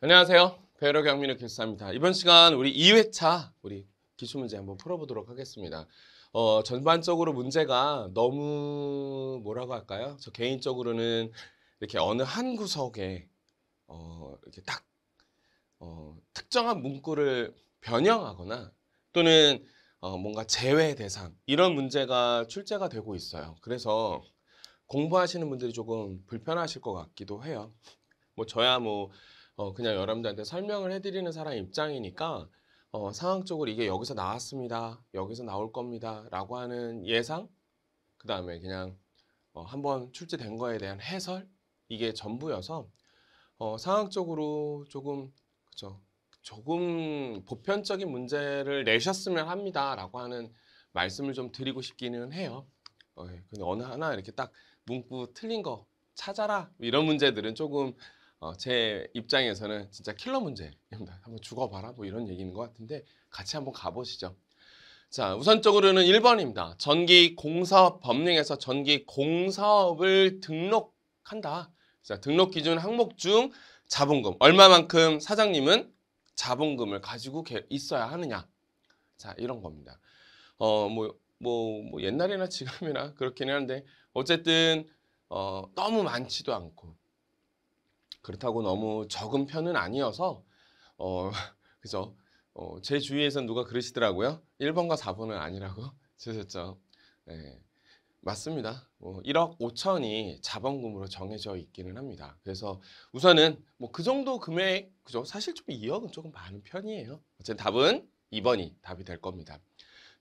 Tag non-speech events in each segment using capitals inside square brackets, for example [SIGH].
안녕하세요. 배우러 경민우 교수입니다 이번 시간 우리 2회차 우리 기출 문제 한번 풀어보도록 하겠습니다. 어, 전반적으로 문제가 너무 뭐라고 할까요? 저 개인적으로는 이렇게 어느 한 구석에 어, 이렇게 딱 어, 특정한 문구를 변형하거나 또는 어, 뭔가 제외 대상 이런 문제가 출제가 되고 있어요. 그래서 공부하시는 분들이 조금 불편하실 것 같기도 해요. 뭐 저야 뭐 어, 그냥 여러분들한테 설명을 해드리는 사람 입장이니까 어, 상황적으로 이게 여기서 나왔습니다. 여기서 나올 겁니다. 라고 하는 예상, 그 다음에 그냥 어, 한번 출제된 거에 대한 해설, 이게 전부여서 어, 상황적으로 조금, 그죠. 조금 보편적인 문제를 내셨으면 합니다. 라고 하는 말씀을 좀 드리고 싶기는 해요. 어, 예. 근데 어느 하나 이렇게 딱 문구 틀린 거 찾아라 이런 문제들은 조금 어, 제 입장에서는 진짜 킬러 문제입니다. 한번 죽어봐라 뭐 이런 얘기인 것 같은데 같이 한번 가보시죠. 자, 우선적으로는 1번입니다. 전기 공사업 법령에서 전기 공사업을 등록한다. 자, 등록 기준 항목 중 자본금 얼마만큼 사장님은 자본금을 가지고 있어야 하느냐. 자, 이런 겁니다. 어, 뭐, 뭐, 뭐 옛날이나 지금이나 그렇긴 한데 어쨌든 어, 너무 많지도 않고 그렇다고 너무 적은 편은 아니어서 어 [LAUGHS] 그죠 어, 제 주위에선 누가 그러시더라고요 1번과 4번은 아니라고 쓰셨죠 [LAUGHS] 네. 맞습니다 뭐 1억 5천이 자본금으로 정해져 있기는 합니다 그래서 우선은 뭐 그 정도 금액 그죠 사실 좀 2억은 조금 많은 편이에요 어쨌든 답은 2번이 답이 될 겁니다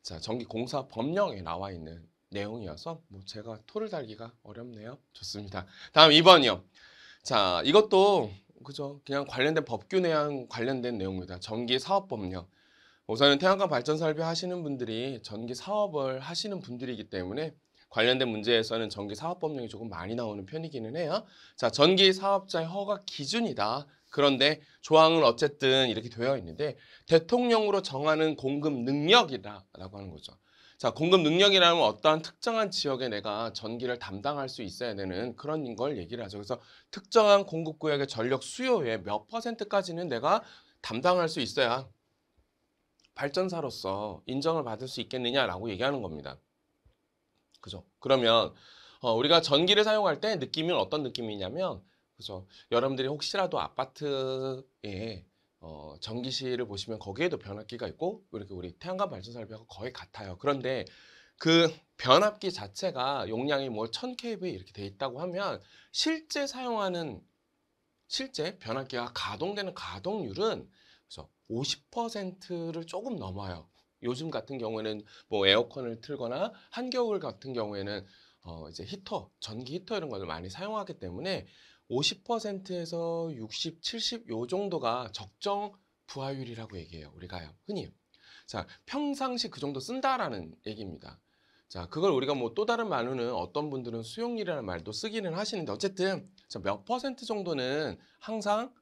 자 전기공사 법령에 나와 있는 내용이어서 뭐 제가 토를 달기가 어렵네요 좋습니다 다음 2번이요 자, 이것도 그죠? 그냥 관련된 법규내한 관련된 내용입니다. 전기 사업 법령. 우선은 태양광 발전 설비 하시는 분들이 전기 사업을 하시는 분들이기 때문에 관련된 문제에서는 전기 사업 법령이 조금 많이 나오는 편이기는 해요. 자, 전기 사업자의 허가 기준이다. 그런데 조항은 어쨌든 이렇게 되어 있는데 대통령으로 정하는 공급 능력이다라고 하는 거죠. 자, 공급 능력이라면 어떠한 특정한 지역에 내가 전기를 담당할 수 있어야 되는 그런 걸 얘기를 하죠. 그래서 특정한 공급 구역의 전력 수요의 몇 퍼센트까지는 내가 담당할 수 있어야 발전사로서 인정을 받을 수 있겠느냐라고 얘기하는 겁니다. 그죠? 그러면 어, 우리가 전기를 사용할 때 느낌은 어떤 느낌이냐면 그죠? 여러분들이 혹시라도 아파트에 어, 전기실을 보시면 거기에도 변압기가 있고 이렇게 우리 태양광 발전 를비하고 거의 같아요. 그런데 그 변압기 자체가 용량이 뭐1 0 0 0 k v 이렇게 돼 있다고 하면 실제 사용하는 실제 변압기가 가동되는 가동률은 그래서 50%를 조금 넘어요. 요즘 같은 경우에는 뭐 에어컨을 틀거나 한겨울 같은 경우에는 어 이제 히터, 전기 히터 이런 것을 많이 사용하기 때문에 50%에서 60, 70요 정도가 적정 부하율이라고 얘기해요. 우리가요. 흔히. 자, 평상시 그 정도 쓴다라는 얘기입니다. 자, 그걸 우리가 뭐 또 다른 말로는 어떤 분들은 수용률이라는 말도 쓰기는 하시는데 어쨌든 몇 퍼센트 정도는 항상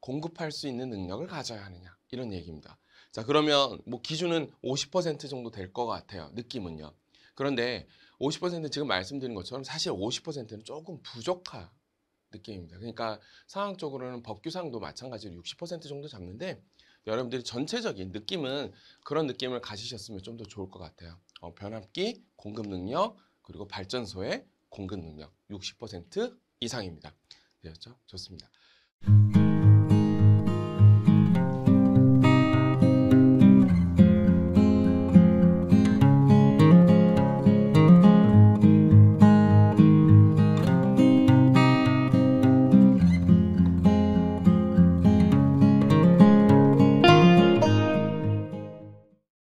공급할 수 있는 능력을 가져야 하느냐 이런 얘기입니다. 자, 그러면 뭐 기준은 50% 정도 될 것 같아요. 느낌은요. 그런데 50% 지금 말씀드린 것처럼 사실 50%는 조금 부족하 느낌입니다. 그러니까 상황적으로는 법규상도 마찬가지로 60% 정도 잡는데 여러분들이 전체적인 느낌은 그런 느낌을 가지셨으면 좀 더 좋을 것 같아요. 어, 변압기, 공급 능력, 그리고 발전소의 공급 능력 60% 이상입니다. 되었죠? 네, 좋습니다.